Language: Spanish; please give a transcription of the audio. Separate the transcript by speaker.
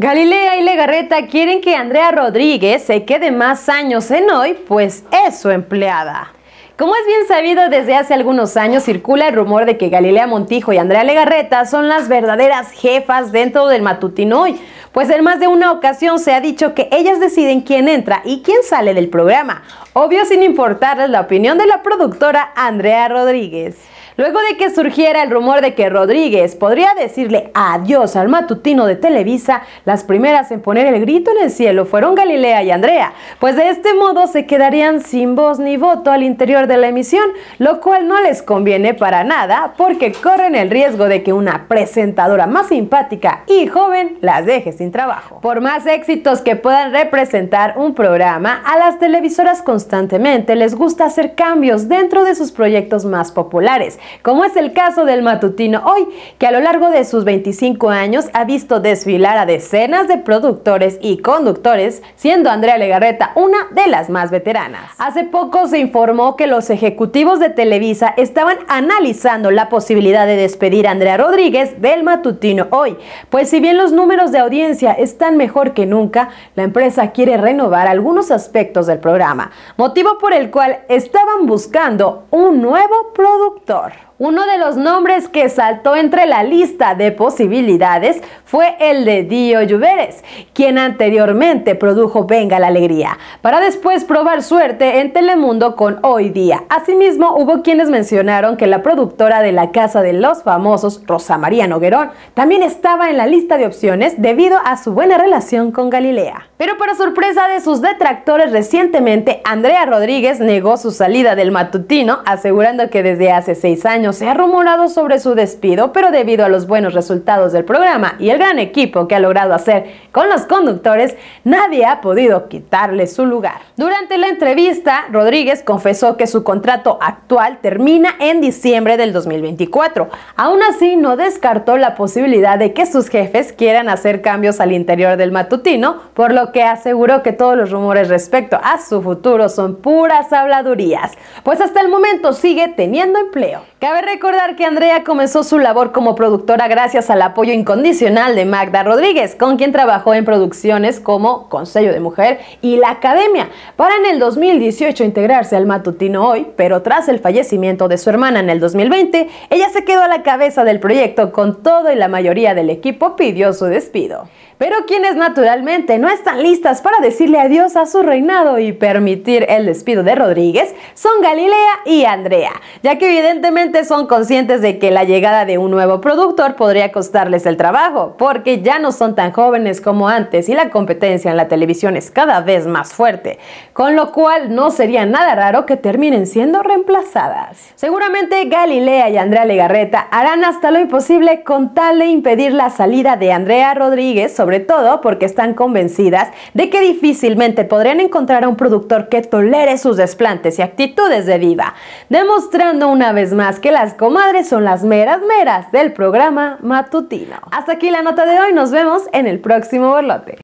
Speaker 1: Galilea y Legarreta quieren que Andrea Rodríguez se quede más años en hoy, pues es su empleada. Como es bien sabido, desde hace algunos años circula el rumor de que Galilea Montijo y Andrea Legarreta son las verdaderas jefas dentro del matutino hoy, pues en más de una ocasión se ha dicho que ellas deciden quién entra y quién sale del programa, obvio sin importarles la opinión de la productora Andrea Rodríguez. Luego de que surgiera el rumor de que Rodríguez podría decirle adiós al matutino de Televisa, las primeras en poner el grito en el cielo fueron Galilea y Andrea, pues de este modo se quedarían sin voz ni voto al interior de la emisión, lo cual no les conviene para nada porque corren el riesgo de que una presentadora más simpática y joven las deje sin trabajo. Por más éxitos que puedan representar un programa, a las televisoras constantemente les gusta hacer cambios dentro de sus proyectos más populares, como es el caso del matutino hoy, que a lo largo de sus 25 años ha visto desfilar a decenas de productores y conductores, siendo Andrea Legarreta una de las más veteranas. Hace poco se informó que los ejecutivos de Televisa estaban analizando la posibilidad de despedir a Andrea Rodríguez del matutino hoy, pues si bien los números de audiencia están mejor que nunca, la empresa quiere renovar algunos aspectos del programa, motivo por el cual estaban buscando un nuevo productor. Uno de los nombres que saltó entre la lista de posibilidades fue el de Dio Lluveres, quien anteriormente produjo Venga la Alegría, para después probar suerte en Telemundo con Hoy Día. Asimismo, hubo quienes mencionaron que la productora de la Casa de los Famosos, Rosa María Noguerón, también estaba en la lista de opciones debido a su buena relación con Galilea. Pero para sorpresa de sus detractores, recientemente Andrea Rodríguez negó su salida del matutino, asegurando que desde hace seis años se ha rumorado sobre su despido, pero debido a los buenos resultados del programa y el gran equipo que ha logrado hacer con los conductores, nadie ha podido quitarle su lugar. Durante la entrevista, Rodríguez confesó que su contrato actual termina en diciembre del 2024. Aún así, no descartó la posibilidad de que sus jefes quieran hacer cambios al interior del matutino, por lo que aseguró que todos los rumores respecto a su futuro son puras habladurías, pues hasta el momento sigue teniendo empleo recordar que Andrea comenzó su labor como productora gracias al apoyo incondicional de Magda Rodríguez, con quien trabajó en producciones como Consejo de Mujer y La Academia, para en el 2018 integrarse al matutino hoy, pero tras el fallecimiento de su hermana en el 2020, ella se quedó a la cabeza del proyecto con todo y la mayoría del equipo pidió su despido. Pero quienes naturalmente no están listas para decirle adiós a su reinado y permitir el despido de Rodríguez son Galilea y Andrea, ya que evidentemente son conscientes de que la llegada de un nuevo productor podría costarles el trabajo, porque ya no son tan jóvenes como antes y la competencia en la televisión es cada vez más fuerte, con lo cual no sería nada raro que terminen siendo reemplazadas. Seguramente Galilea y Andrea Legarreta harán hasta lo imposible con tal de impedir la salida de Andrea Rodríguez, sobre todo porque están convencidas de que difícilmente podrían encontrar a un productor que tolere sus desplantes y actitudes de diva, demostrando una vez más que la las comadres son las meras meras del programa matutino. Hasta aquí la nota de hoy, nos vemos en el próximo borlote.